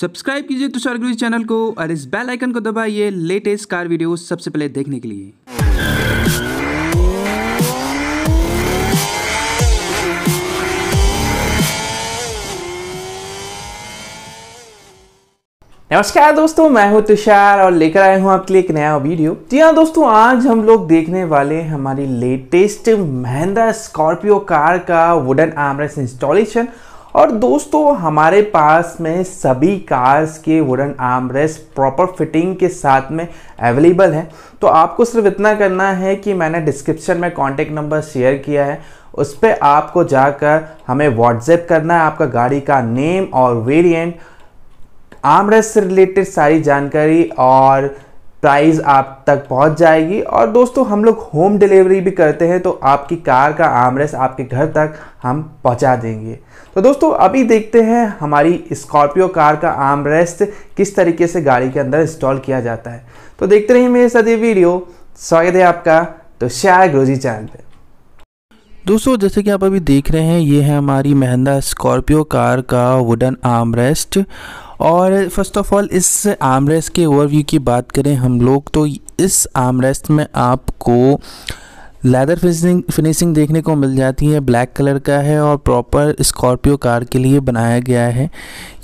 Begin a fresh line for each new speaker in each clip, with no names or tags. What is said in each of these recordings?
subscribe कीजिए तुषार गुरु channel को और इस बेल आइकन को दबाइए लेटेस्ट कार वीडियो सबसे पहले देखने के लिए नमस्कार दोस्तों मैं हूं तुषार और लेकर आया हूं आपके लिए एक नया वीडियो जी हाँ दोस्तों आज हम लोग देखने वाले हमारी लेटेस्ट महिंद्रा स्कॉर्पियो कार का वुडन आमरेस इंस्टॉलेशन और दोस्तों हमारे पास में सभी कार्स के वुडन आर्मरेस्ट प्रॉपर फिटिंग के साथ में अवेलेबल है तो आपको सिर्फ इतना करना है कि मैंने डिस्क्रिप्शन में कॉन्टैक्ट नंबर शेयर किया है उस पर आपको जाकर हमें व्हाट्सएप करना है आपका गाड़ी का नेम और वेरिएंट आर्मरेस्ट से रिलेटेड सारी जानकारी और प्राइस आप तक पहुंच जाएगी और दोस्तों हम लोग होम डिलीवरी भी करते हैं तो आपकी कार का आमरेस आपके घर तक हम पहुंचा देंगे तो दोस्तों अभी देखते हैं हमारी स्कॉर्पियो कार का आमरेस्ट किस तरीके से गाड़ी के अंदर इंस्टॉल किया जाता है तो देखते रहिए मेरे साथ ये वीडियो स्वागत है आपका तो शायद ग्रोजी चैनल पर दोस्तों जैसे कि आप अभी देख रहे हैं ये है हमारी महिंदा स्कॉर्पियो कार का वुडन आर्मरेस्ट और फर्स्ट ऑफ ऑल इस आर्मरेस्ट के ओवरव्यू की बात करें हम लोग तो इस आर्मरेस्ट में आपको लेदर फिनिशिंग फिनिशिंग देखने को मिल जाती है ब्लैक कलर का है और प्रॉपर स्कॉर्पियो कार के लिए बनाया गया है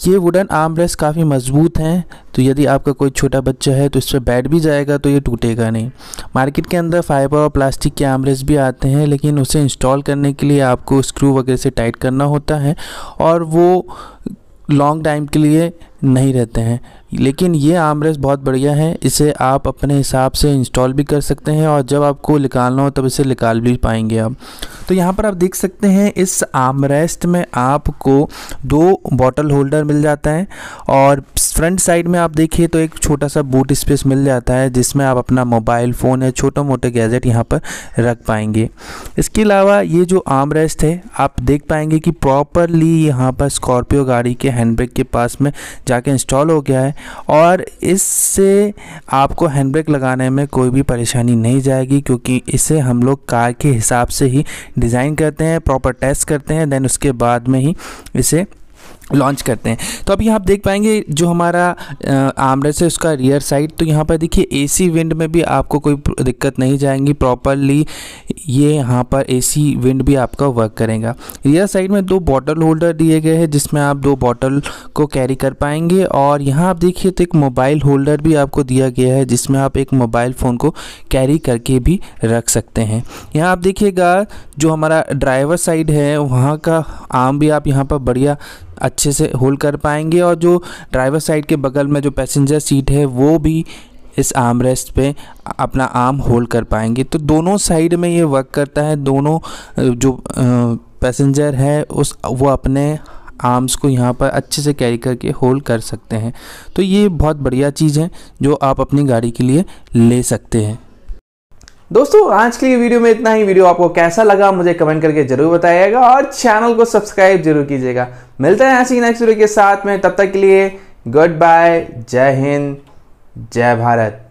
ये वुडन आर्म रेस्ट काफ़ी मजबूत हैं तो यदि आपका कोई छोटा बच्चा है तो इस पर बैठ भी जाएगा तो ये टूटेगा नहीं मार्केट के अंदर फाइबर और प्लास्टिक के आमरेस भी आते हैं लेकिन उसे इंस्टॉल करने के लिए आपको स्क्रू वगैरह से टाइट करना होता है और वो लॉन्ग टाइम के लिए नहीं रहते हैं लेकिन ये आमरेस बहुत बढ़िया है इसे आप अपने हिसाब से इंस्टॉल भी कर सकते हैं और जब आपको निकालना हो तब इसे निकाल भी पाएंगे आप तो यहाँ पर आप देख सकते हैं इस आमरेस्ट में आपको दो बॉटल होल्डर मिल जाता है और फ्रंट साइड में आप देखिए तो एक छोटा सा बूट स्पेस मिल जाता है जिसमें आप अपना मोबाइल फ़ोन या छोटे मोटे गैजेट यहाँ पर रख पाएंगे इसके अलावा ये जो आमरेस्ट है आप देख पाएंगे कि प्रॉपरली यहाँ पर स्कॉर्पियो गाड़ी के हैंडब्रेक के पास में जाके इंस्टॉल हो गया है और इससे आपको हैंडब्रेक लगाने में कोई भी परेशानी नहीं जाएगी क्योंकि इसे हम लोग कार के हिसाब से ही डिज़ाइन करते हैं प्रॉपर टेस्ट करते हैं देन उसके बाद में ही इसे लॉन्च करते हैं तो अभी आप देख पाएंगे जो हमारा आमरेस है उसका रियर साइड तो यहाँ पर देखिए एसी विंड में भी आपको कोई दिक्कत नहीं जाएंगी प्रॉपरली ये यहाँ पर एसी विंड भी आपका वर्क करेगा रियर साइड में दो बॉटल होल्डर दिए गए हैं जिसमें आप दो बॉटल को कैरी कर पाएंगे और यहाँ आप देखिए तो एक मोबाइल होल्डर भी आपको दिया गया है जिसमें आप एक मोबाइल फ़ोन को कैरी करके भी रख सकते हैं यहाँ आप देखिएगा जो हमारा ड्राइवर साइड है वहाँ का आम भी आप यहाँ पर बढ़िया अच्छे से होल्ड कर पाएंगे और जो ड्राइवर साइड के बगल में जो पैसेंजर सीट है वो भी इस आर्म रेस्ट पर अपना आर्म होल्ड कर पाएंगे तो दोनों साइड में ये वर्क करता है दोनों जो पैसेंजर है उस वो अपने आर्म्स को यहाँ पर अच्छे से कैरी करके होल्ड कर सकते हैं तो ये बहुत बढ़िया चीज़ है जो आप अपनी गाड़ी के लिए ले सकते हैं दोस्तों आज के लिए वीडियो में इतना ही वीडियो आपको कैसा लगा मुझे कमेंट करके जरूर बताइएगा और चैनल को सब्सक्राइब जरूर कीजिएगा मिलते हैं ऐसी नेक्स्ट वीडियो के साथ में तब तक के लिए गुड बाय जय हिंद जय भारत